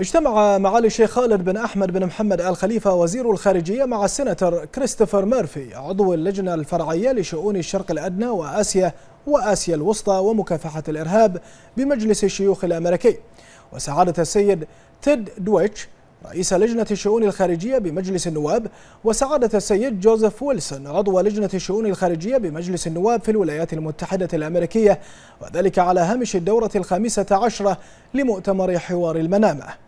اجتمع معالي الشيخ خالد بن أحمد بن محمد آل خليفة وزير الخارجية مع السيناتور كريستوفر ميرفي عضو اللجنة الفرعية لشؤون الشرق الأدنى وآسيا وآسيا الوسطى ومكافحة الإرهاب بمجلس الشيوخ الأمريكي وسعادة السيد تيد دويتش رئيس لجنة الشؤون الخارجية بمجلس النواب وسعادة السيد جوزيف ويلسون عضو لجنة الشؤون الخارجية بمجلس النواب في الولايات المتحدة الأمريكية وذلك على هامش الدورة الخامسة عشرة لمؤتمر حوار المنامة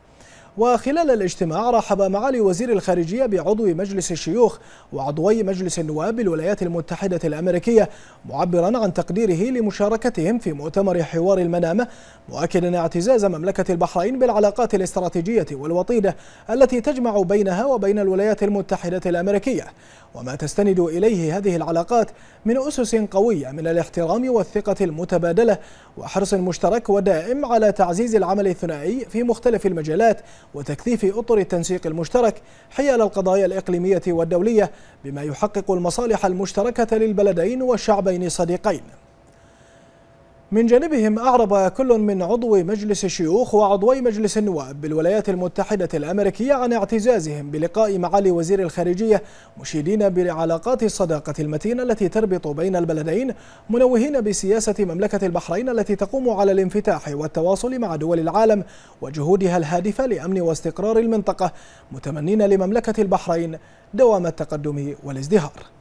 وخلال الاجتماع رحب معالي وزير الخارجية بعضو مجلس الشيوخ وعضوي مجلس النواب بالولايات المتحدة الأمريكية معبرا عن تقديره لمشاركتهم في مؤتمر حوار المنامة مؤكدا اعتزاز مملكة البحرين بالعلاقات الاستراتيجية والوطيدة التي تجمع بينها وبين الولايات المتحدة الأمريكية وما تستند إليه هذه العلاقات من أسس قوية من الاحترام والثقة المتبادلة وحرص مشترك ودائم على تعزيز العمل الثنائي في مختلف المجالات وتكثيف أطر التنسيق المشترك حيال القضايا الإقليمية والدولية بما يحقق المصالح المشتركة للبلدين والشعبين الصديقين من جانبهم أعرب كل من عضو مجلس الشيوخ وعضوي مجلس النواب بالولايات المتحدة الأمريكية عن اعتزازهم بلقاء معالي وزير الخارجية مشيدين بعلاقات الصداقة المتينة التي تربط بين البلدين منوهين بسياسة مملكة البحرين التي تقوم على الانفتاح والتواصل مع دول العالم وجهودها الهادفة لأمن واستقرار المنطقة متمنين لمملكة البحرين دوام التقدم والازدهار